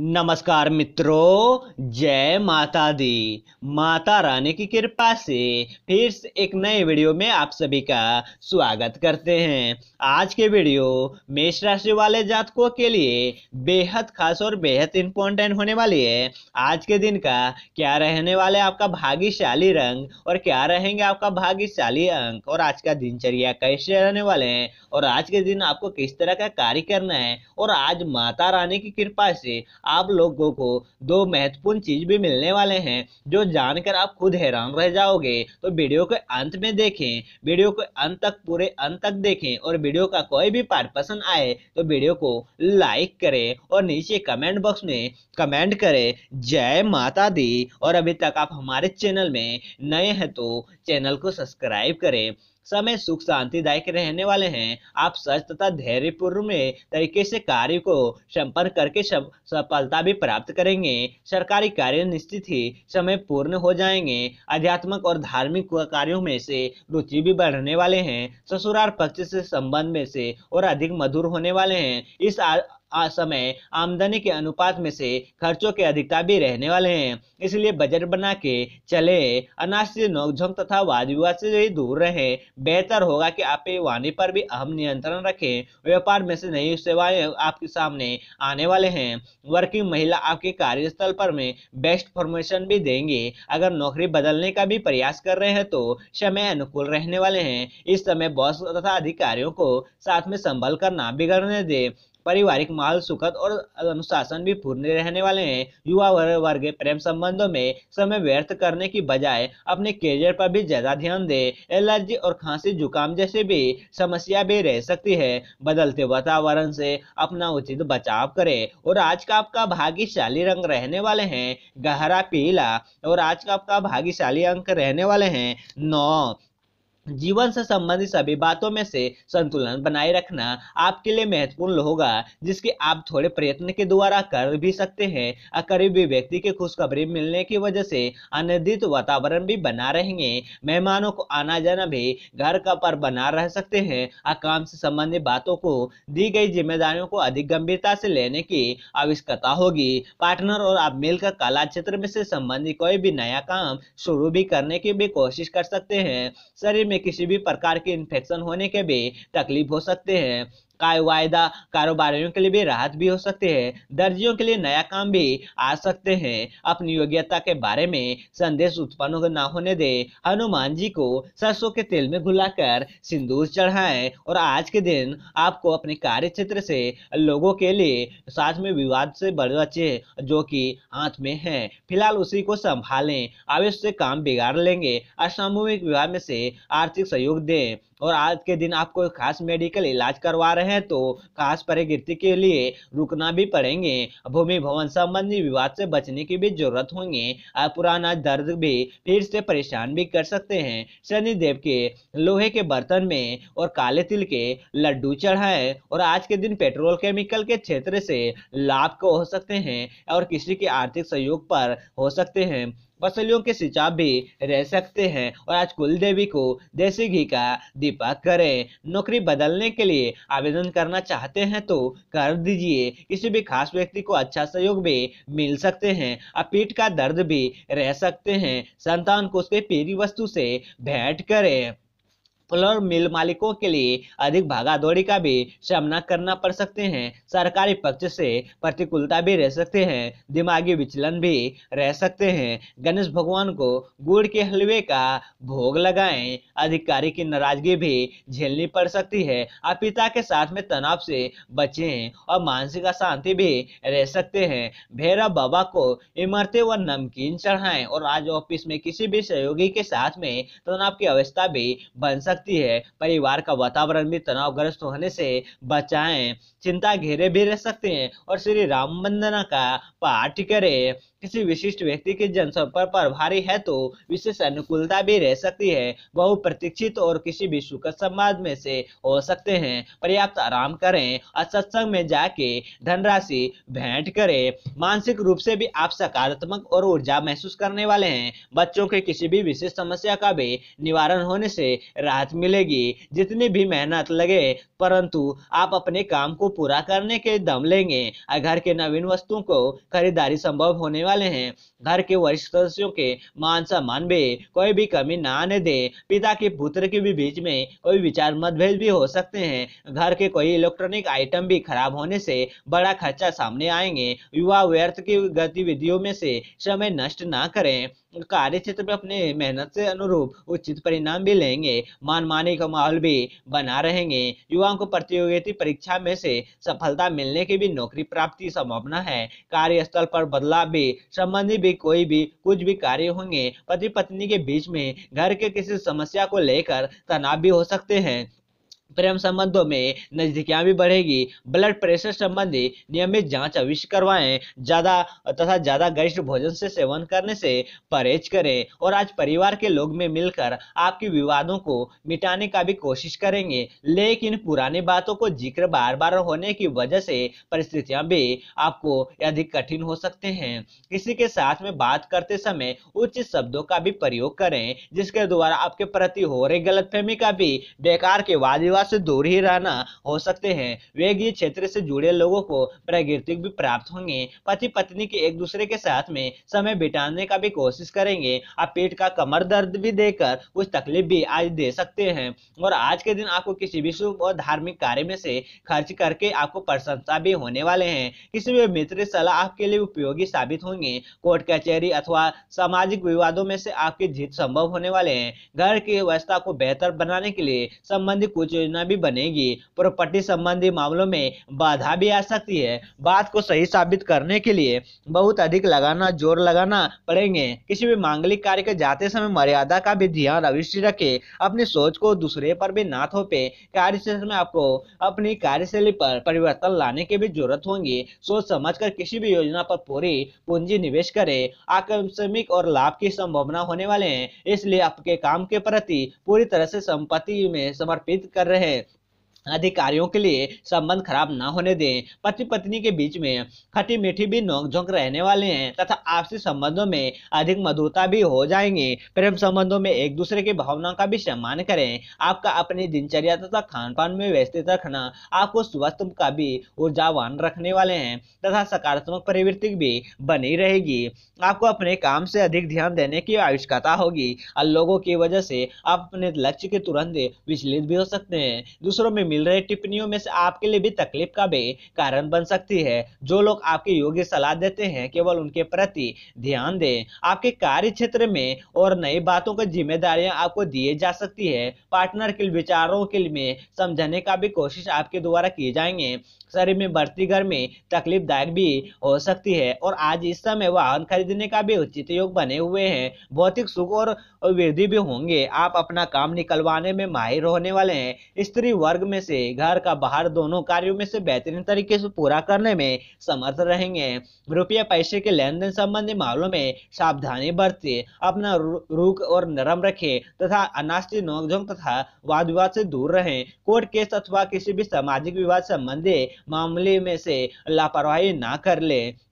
नमस्कार मित्रों जय माता दी माता रानी की कृपा से फिर से एक नए वीडियो में आप सभी का स्वागत करते हैं आज के वीडियो मेष राशि वाले जातकों के लिए बेहद खास और बेहद इम्पोर्टेंट होने वाली है आज के दिन का क्या रहने वाला है आपका भाग्यशाली रंग और क्या रहेंगे आपका भाग्यशाली अंक और आज का दिनचर्या कैसे रहने वाले हैं और आज के दिन आपको किस तरह का कार्य करना है और आज माता रानी की कृपा से आप लोगों को दो महत्वपूर्ण चीज भी मिलने वाले हैं जो जानकर आप खुद हैरान रह जाओगे तो वीडियो के अंत में देखें वीडियो को अंत तक पूरे अंत तक देखें और वीडियो का कोई भी पार्ट पसंद आए तो वीडियो को लाइक करें और नीचे कमेंट बॉक्स में कमेंट करें जय माता दी और अभी तक आप हमारे चैनल में नए हैं तो चैनल को सब्सक्राइब करें समय सुख शांतिदायक रहने वाले हैं आप सच तथा धैर्य पूर्व में तरीके से कार्य को संपन्न करके सफलता भी प्राप्त करेंगे सरकारी कार्य निश्चित ही समय पूर्ण हो जाएंगे आध्यात्मिक और धार्मिक कार्यों में से रुचि भी बढ़ने वाले हैं ससुराल पक्ष से संबंध में से और अधिक मधुर होने वाले हैं इस समय आमदनी के अनुपात में से खर्चों की अधिकता भी रहने वाले हैं इसलिए बजट बना के चले अनाज से नोकझोंक तथा वाद विवाद से दूर रहे बेहतर होगा कि आप वाणी पर भी अहम नियंत्रण रखें व्यापार में से नई सेवाएं आपके सामने आने वाले हैं वर्किंग महिला आपके कार्यस्थल पर में बेस्ट फॉर्मेशन भी देंगे अगर नौकरी बदलने का भी प्रयास कर रहे हैं तो समय अनुकूल रहने वाले हैं इस समय बॉस तथा अधिकारियों को साथ में संभल कर ना बिगड़ने दे पारिवारिक माहौल सुखद और अनुशासन भी पूर्ण रहने वाले हैं युवा वर्ग प्रेम संबंधों में समय व्यर्थ करने की बजाय अपने करियर पर भी ज्यादा ध्यान दे एलर्जी और खांसी जुकाम जैसे भी समस्या भी रह सकती है बदलते वातावरण से अपना उचित बचाव करे और आज का आपका भाग्यशाली रंग रहने वाले हैं गहरा पीला और आज का आपका भाग्यशाली अंक रहने वाले हैं नौ जीवन से संबंधित सभी बातों में से संतुलन बनाए रखना आपके लिए महत्वपूर्ण होगा जिसके आप थोड़े प्रयत्न के द्वारा कर भी सकते हैं करीबी व्यक्ति के खुशखबरी मिलने की वजह से अनिर्दित वातावरण भी बना रहेंगे मेहमानों को आना जाना भी घर का पर बना रह सकते हैं और काम से संबंधित बातों को दी गई जिम्मेदारियों को अधिक गंभीरता से लेने की आवश्यकता होगी पार्टनर और आप मिलकर कला क्षेत्र में से संबंधित कोई भी नया काम शुरू भी करने की भी कोशिश कर सकते हैं शरीर में में किसी भी प्रकार के इन्फेक्शन होने के भी तकलीफ हो सकते हैं काय वायदा कारोबारियों के लिए भी राहत भी हो सकती है दर्जियों के लिए नया काम भी आ सकते हैं अपनी योग्यता के बारे में संदेश उत्पन्न न होने दे हनुमान जी को सरसों के तेल में घुलाकर सिंदूर चढ़ाएं और आज के दिन आपको अपने कार्य क्षेत्र से लोगों के लिए साथ में विवाद से बड़े बचे जो कि हाथ में है फिलहाल उसी को संभालें आवेश से काम बिगाड़ लेंगे असामूहिक विवाह में से आर्थिक सहयोग दें और आज के दिन आपको खास मेडिकल इलाज करवा रहे हैं तो खास परिगिरती के लिए रुकना भी पड़ेंगे भूमि भवन संबंधी विवाद से बचने की भी जरूरत होंगे और पुराना दर्द भी फिर से परेशान भी कर सकते हैं शनिदेव के लोहे के बर्तन में और काले तिल के लड्डू चढ़ाए और आज के दिन पेट्रोल केमिकल के क्षेत्र से लाभ को हो सकते हैं और किसी के आर्थिक सहयोग पर हो सकते हैं फसलियों के सिंचाव भी रह सकते हैं और आज कुल देवी को देसी घी का दीपक करें नौकरी बदलने के लिए आवेदन करना चाहते हैं तो कर दीजिए किसी भी खास व्यक्ति को अच्छा सहयोग भी मिल सकते हैं आप पीठ का दर्द भी रह सकते हैं संतान को उसके पीरी वस्तु से भेंट करें फ्लोर मिल मालिकों के लिए अधिक भागादौड़ी का भी सामना करना पड़ सकते हैं सरकारी पक्ष से प्रतिकूलता भी रह सकते हैं दिमागी विचलन भी रह सकते हैं गणेश भगवान को गुड़ के हलवे का भोग लगाएं अधिकारी की नाराजगी भी झेलनी पड़ सकती है आप पिता के साथ में तनाव से बचें और मानसिक अशांति भी रह सकते हैं भैरव बाबा को इमरते व नमकीन चढ़ाएं और आज ऑफिस में किसी भी सहयोगी के साथ में तनाव की अवस्था भी बन सकती सकती है परिवार का वातावरण भी तनावग्रस्त होने से बचाएं चिंता घेरे भी रह सकते हैं और श्री राम वंदना का पार्टी करे किसी विशिष्ट व्यक्ति के जनसंपर्क पर भारी है तो विशेष अनुकूलता भी रह सकती है बहु प्रतीक्षित और किसी भी सुखद संवाद में से हो सकते हैं पर्याप्त आराम करें और सत्संग में जाके धनराशि भेंट करें मानसिक रूप से भी आप सकारात्मक और ऊर्जा महसूस करने वाले हैं बच्चों के किसी भी विशेष समस्या का भी निवारण होने से राहत मिलेगी जितनी भी मेहनत लगे परंतु आप अपने काम को पूरा करने के दम लेंगे घर के नवीन वस्तुओं को खरीदारी संभव होने वाले हैं घर के वरिष्ठ सदस्यों के मान सम्मान में कोई भी कमी न आने दे पिता के पुत्र के भी बीच में कोई विचार मतभेद भी हो सकते हैं घर के कोई इलेक्ट्रॉनिक आइटम भी खराब होने से बड़ा खर्चा सामने आएंगे युवा व्यर्थ की गतिविधियों में से समय नष्ट ना करें कार्य क्षेत्र में अपने मेहनत से अनुरूप उचित परिणाम भी लेंगे मान मानी का माहौल भी बना रहेंगे युवाओं को प्रतियोगिता परीक्षा में से सफलता मिलने की भी नौकरी प्राप्ति संभावना है कार्यस्थल पर बदलाव भी संबंधी भी कोई भी कुछ भी कार्य होंगे पति पत्नी के बीच में घर के किसी समस्या को लेकर तनाव भी हो सकते हैं प्रेम संबंधों में नजदीकियां भी बढ़ेगी ब्लड प्रेशर संबंधी नियमित जांच अवश्य करवाएं ज़्यादा तथा ज़्यादा गरिष्ठ भोजन से सेवन करने से परहेज करें और आज परिवार के लोग में मिलकर आपके विवादों को मिटाने का भी कोशिश करेंगे लेकिन पुरानी बातों को जिक्र बार बार होने की वजह से परिस्थितियां भी आपको अधिक कठिन हो सकते हैं किसी के साथ में बात करते समय उचित शब्दों का भी प्रयोग करें जिसके द्वारा आपके प्रति हो रही गलतफहमी का भी बेकार के वाद परिवार से दूर ही रहना हो सकते हैं वे गीत क्षेत्र से जुड़े लोगों को प्राकृतिक भी प्राप्त होंगे पति पत्नी के एक दूसरे के साथ में समय बिताने का भी कोशिश करेंगे आप पेट का कमर दर्द भी देकर कुछ तकलीफ भी आज दे सकते हैं और आज के दिन आपको किसी भी शुभ और धार्मिक कार्य में से खर्च करके आपको प्रशंसा भी होने वाले हैं किसी भी मित्र सलाह आपके लिए उपयोगी साबित होंगे कोर्ट कचहरी अथवा सामाजिक विवादों में से आपकी जीत संभव होने वाले हैं घर की व्यवस्था को बेहतर बनाने के लिए संबंधित कुछ योजना भी बनेगी प्रॉपर्टी संबंधी मामलों में बाधा भी आ सकती है बात को सही साबित करने के लिए बहुत अधिक लगाना जोर लगाना पड़ेंगे किसी भी मांगलिक कार्य के जाते समय मर्यादा का भी ध्यान अवश्य रखे अपनी सोच को दूसरे पर भी ना थोपे कार्य में आपको अपनी कार्यशैली पर परिवर्तन लाने की भी जरूरत होगी सोच समझ कर किसी भी योजना पर पूरी पूंजी निवेश करे आकस्मिक और लाभ की संभावना होने वाले हैं इसलिए आपके काम के प्रति पूरी तरह से संपत्ति में समर्पित कर रहे हैं अधिकारियों के लिए संबंध खराब ना होने दें पति पत्नी के बीच में खटी मीठी भी नोकझोंक रहने वाले हैं तथा आपसी संबंधों में अधिक मधुरता भी हो जाएंगे प्रेम संबंधों में एक दूसरे की भावना का भी सम्मान करें आपका अपनी दिनचर्या तथा खान पान में व्यस्त रखना आपको स्वस्थ का भी ऊर्जावान रखने वाले हैं तथा सकारात्मक प्रवृत्ति भी बनी रहेगी आपको अपने काम से अधिक ध्यान देने की आवश्यकता होगी और लोगों की वजह से आप अपने लक्ष्य के तुरंत विचलित भी हो सकते हैं दूसरों में मिल रहे टिप्पणियों में से आपके लिए भी तकलीफ का भी कारण बन सकती है जो लोग आपके योग्य सलाह देते हैं केवल उनके प्रति ध्यान दें आपके कार्य क्षेत्र में और नई बातों की जिम्मेदारियां आपको दिए जा सकती है पार्टनर के विचारों के लिए समझाने का भी कोशिश आपके द्वारा किए जाएंगे शरीर में बढ़ती गर्मी तकलीफदायक भी हो सकती है और आज इस समय वाहन खरीदने का भी उचित योग बने हुए हैं भौतिक सुख और वृद्धि भी होंगे आप अपना काम निकलवाने में माहिर होने वाले हैं स्त्री वर्ग में में से घर का बाहर दोनों कार्यों में से बेहतरीन तरीके से पूरा करने में समर्थ रहेंगे रुपया पैसे के लेन देन संबंधी मामलों में सावधानी बरते अपना रुख और नरम रखे तथा अनास्ती नोकझोंक तथा वाद विवाद से दूर रहे कोर्ट केस अथवा किसी भी सामाजिक विवाद संबंधी मामले में से लापरवाही ना कर ले